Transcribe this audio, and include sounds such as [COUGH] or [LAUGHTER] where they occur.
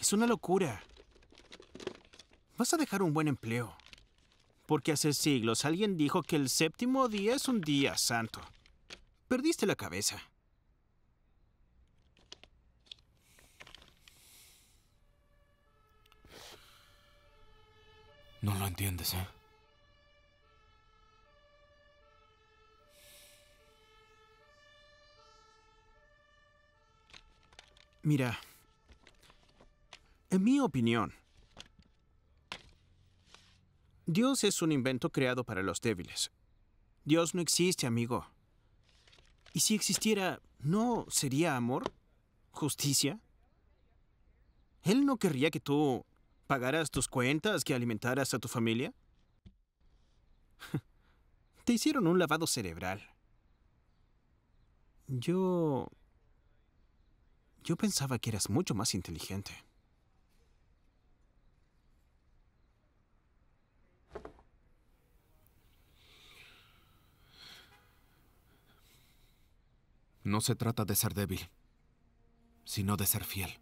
Es una locura. Vas a dejar un buen empleo. Porque hace siglos alguien dijo que el séptimo día es un día santo. Perdiste la cabeza. No lo entiendes, ¿eh? Mira, en mi opinión, Dios es un invento creado para los débiles. Dios no existe, amigo. ¿Y si existiera, no sería amor? ¿Justicia? ¿Él no querría que tú pagaras tus cuentas, que alimentaras a tu familia? [LAUGHS] Te hicieron un lavado cerebral. Yo... Yo pensaba que eras mucho más inteligente. No se trata de ser débil, sino de ser fiel.